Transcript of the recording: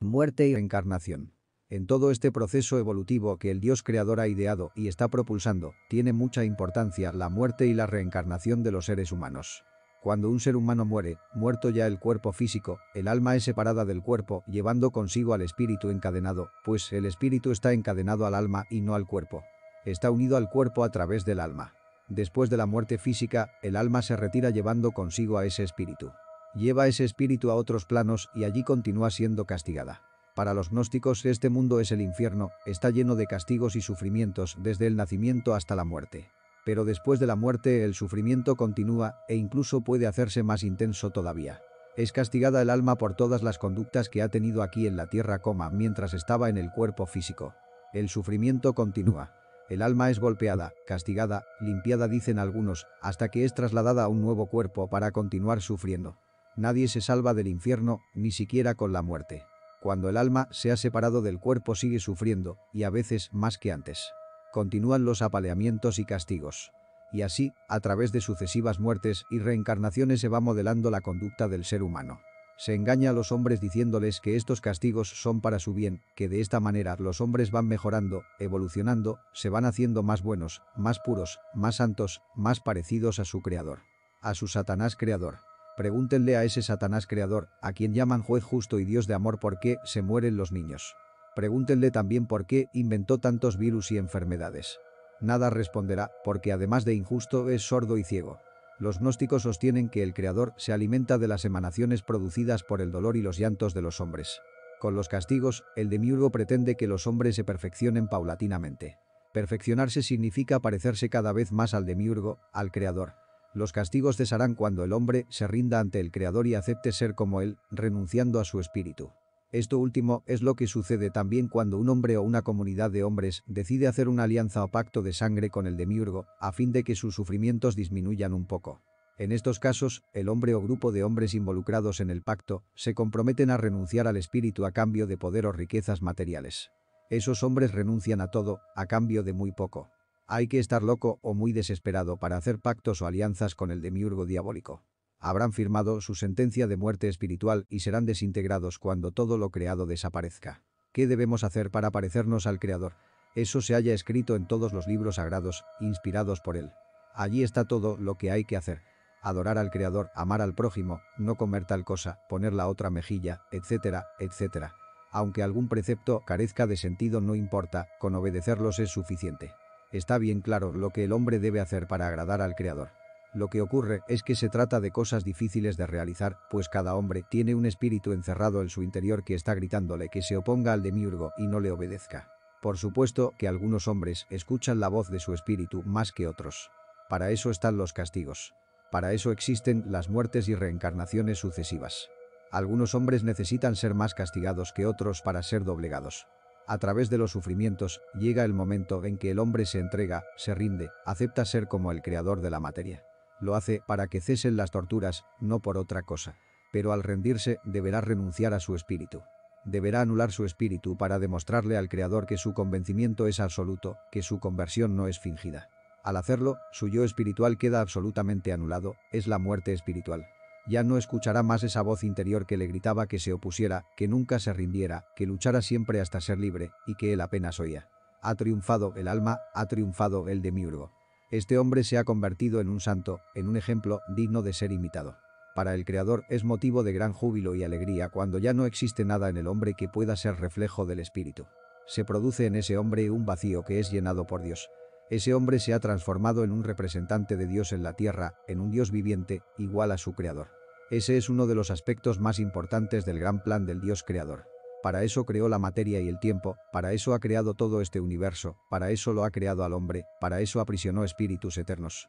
muerte y reencarnación. En todo este proceso evolutivo que el Dios creador ha ideado y está propulsando, tiene mucha importancia la muerte y la reencarnación de los seres humanos. Cuando un ser humano muere, muerto ya el cuerpo físico, el alma es separada del cuerpo, llevando consigo al espíritu encadenado, pues el espíritu está encadenado al alma y no al cuerpo. Está unido al cuerpo a través del alma. Después de la muerte física, el alma se retira llevando consigo a ese espíritu lleva ese espíritu a otros planos y allí continúa siendo castigada. Para los gnósticos este mundo es el infierno, está lleno de castigos y sufrimientos desde el nacimiento hasta la muerte. Pero después de la muerte el sufrimiento continúa e incluso puede hacerse más intenso todavía. Es castigada el alma por todas las conductas que ha tenido aquí en la tierra, coma, mientras estaba en el cuerpo físico. El sufrimiento continúa. El alma es golpeada, castigada, limpiada dicen algunos, hasta que es trasladada a un nuevo cuerpo para continuar sufriendo. Nadie se salva del infierno, ni siquiera con la muerte. Cuando el alma se ha separado del cuerpo sigue sufriendo, y a veces más que antes. Continúan los apaleamientos y castigos. Y así, a través de sucesivas muertes y reencarnaciones se va modelando la conducta del ser humano. Se engaña a los hombres diciéndoles que estos castigos son para su bien, que de esta manera los hombres van mejorando, evolucionando, se van haciendo más buenos, más puros, más santos, más parecidos a su creador. A su Satanás creador. Pregúntenle a ese Satanás creador, a quien llaman juez justo y Dios de amor, por qué se mueren los niños. Pregúntenle también por qué inventó tantos virus y enfermedades. Nada responderá, porque además de injusto es sordo y ciego. Los gnósticos sostienen que el Creador se alimenta de las emanaciones producidas por el dolor y los llantos de los hombres. Con los castigos, el demiurgo pretende que los hombres se perfeccionen paulatinamente. Perfeccionarse significa parecerse cada vez más al demiurgo, al Creador. Los castigos cesarán cuando el hombre se rinda ante el Creador y acepte ser como él, renunciando a su espíritu. Esto último es lo que sucede también cuando un hombre o una comunidad de hombres decide hacer una alianza o pacto de sangre con el demiurgo, a fin de que sus sufrimientos disminuyan un poco. En estos casos, el hombre o grupo de hombres involucrados en el pacto se comprometen a renunciar al espíritu a cambio de poder o riquezas materiales. Esos hombres renuncian a todo, a cambio de muy poco. Hay que estar loco o muy desesperado para hacer pactos o alianzas con el demiurgo diabólico. Habrán firmado su sentencia de muerte espiritual y serán desintegrados cuando todo lo creado desaparezca. ¿Qué debemos hacer para parecernos al Creador? Eso se haya escrito en todos los libros sagrados, inspirados por él. Allí está todo lo que hay que hacer. Adorar al Creador, amar al prójimo, no comer tal cosa, poner la otra mejilla, etcétera, etcétera. Aunque algún precepto carezca de sentido no importa, con obedecerlos es suficiente. Está bien claro lo que el hombre debe hacer para agradar al Creador. Lo que ocurre es que se trata de cosas difíciles de realizar, pues cada hombre tiene un espíritu encerrado en su interior que está gritándole que se oponga al demiurgo y no le obedezca. Por supuesto que algunos hombres escuchan la voz de su espíritu más que otros. Para eso están los castigos. Para eso existen las muertes y reencarnaciones sucesivas. Algunos hombres necesitan ser más castigados que otros para ser doblegados. A través de los sufrimientos, llega el momento en que el hombre se entrega, se rinde, acepta ser como el creador de la materia. Lo hace para que cesen las torturas, no por otra cosa. Pero al rendirse, deberá renunciar a su espíritu. Deberá anular su espíritu para demostrarle al creador que su convencimiento es absoluto, que su conversión no es fingida. Al hacerlo, su yo espiritual queda absolutamente anulado, es la muerte espiritual. Ya no escuchará más esa voz interior que le gritaba que se opusiera, que nunca se rindiera, que luchara siempre hasta ser libre, y que él apenas oía. Ha triunfado el alma, ha triunfado el demiurgo. Este hombre se ha convertido en un santo, en un ejemplo digno de ser imitado. Para el Creador es motivo de gran júbilo y alegría cuando ya no existe nada en el hombre que pueda ser reflejo del espíritu. Se produce en ese hombre un vacío que es llenado por Dios. Ese hombre se ha transformado en un representante de Dios en la tierra, en un Dios viviente, igual a su creador. Ese es uno de los aspectos más importantes del gran plan del Dios creador. Para eso creó la materia y el tiempo, para eso ha creado todo este universo, para eso lo ha creado al hombre, para eso aprisionó espíritus eternos.